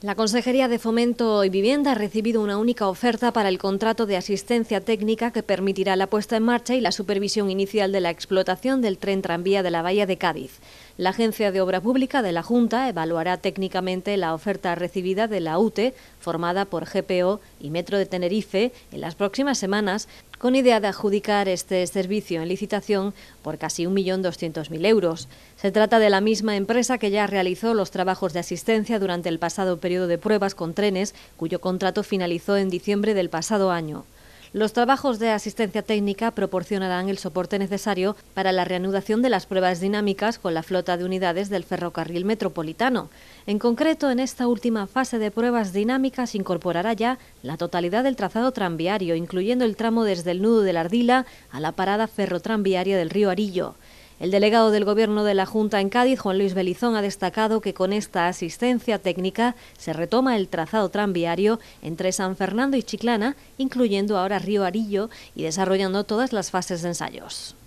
La Consejería de Fomento y Vivienda ha recibido una única oferta para el contrato de asistencia técnica que permitirá la puesta en marcha y la supervisión inicial de la explotación del tren tranvía de la Bahía de Cádiz. La Agencia de Obra Pública de la Junta evaluará técnicamente la oferta recibida de la UTE, formada por GPO y Metro de Tenerife, en las próximas semanas, con idea de adjudicar este servicio en licitación por casi 1.200.000 euros. Se trata de la misma empresa que ya realizó los trabajos de asistencia durante el pasado periodo de pruebas con trenes, cuyo contrato finalizó en diciembre del pasado año. Los trabajos de asistencia técnica proporcionarán el soporte necesario para la reanudación de las pruebas dinámicas con la flota de unidades del ferrocarril metropolitano. En concreto, en esta última fase de pruebas dinámicas incorporará ya la totalidad del trazado tranviario, incluyendo el tramo desde el nudo de la Ardila a la parada ferrotranviaria del río Arillo. El delegado del Gobierno de la Junta en Cádiz, Juan Luis Belizón, ha destacado que con esta asistencia técnica se retoma el trazado tranviario entre San Fernando y Chiclana, incluyendo ahora Río Arillo y desarrollando todas las fases de ensayos.